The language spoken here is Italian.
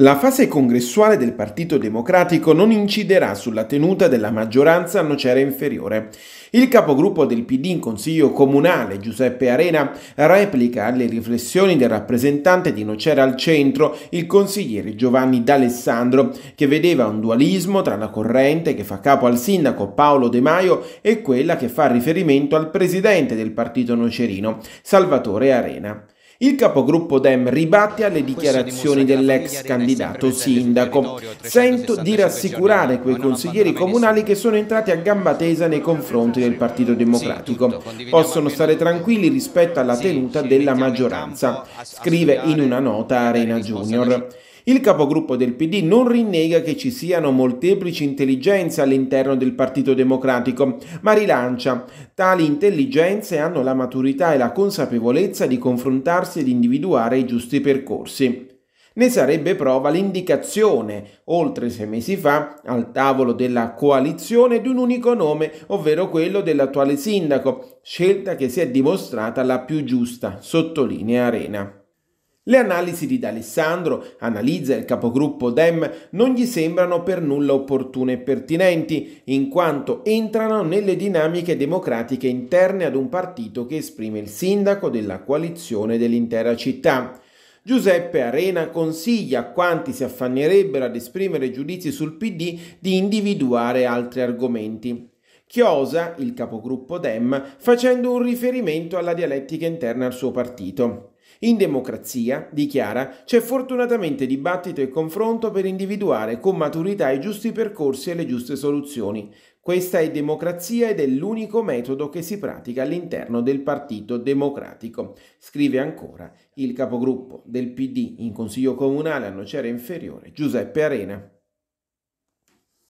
La fase congressuale del Partito Democratico non inciderà sulla tenuta della maggioranza a nocera inferiore. Il capogruppo del PD in Consiglio Comunale, Giuseppe Arena, replica alle riflessioni del rappresentante di Nocera al centro, il consigliere Giovanni D'Alessandro, che vedeva un dualismo tra la corrente che fa capo al sindaco Paolo De Maio e quella che fa riferimento al presidente del partito nocerino, Salvatore Arena. Il capogruppo Dem ribatte alle dichiarazioni dell'ex candidato sindaco. Sento di rassicurare quei consiglieri comunali che sono entrati a gamba tesa nei confronti del Partito Democratico. Possono stare tranquilli rispetto alla tenuta della maggioranza, scrive in una nota Arena Junior. Il capogruppo del PD non rinnega che ci siano molteplici intelligenze all'interno del Partito Democratico, ma rilancia tali intelligenze hanno la maturità e la consapevolezza di confrontarsi ed individuare i giusti percorsi. Ne sarebbe prova l'indicazione, oltre sei mesi fa, al tavolo della coalizione di un unico nome, ovvero quello dell'attuale sindaco, scelta che si è dimostrata la più giusta, sottolinea Arena. Le analisi di D'Alessandro, analizza il capogruppo Dem, non gli sembrano per nulla opportune e pertinenti, in quanto entrano nelle dinamiche democratiche interne ad un partito che esprime il sindaco della coalizione dell'intera città. Giuseppe Arena consiglia a quanti si affannerebbero ad esprimere giudizi sul PD di individuare altri argomenti. Chiosa, il capogruppo Dem, facendo un riferimento alla dialettica interna al suo partito. In democrazia, dichiara, c'è fortunatamente dibattito e confronto per individuare con maturità i giusti percorsi e le giuste soluzioni. Questa è democrazia ed è l'unico metodo che si pratica all'interno del Partito Democratico. Scrive ancora il capogruppo del PD in Consiglio Comunale a Nocera Inferiore, Giuseppe Arena.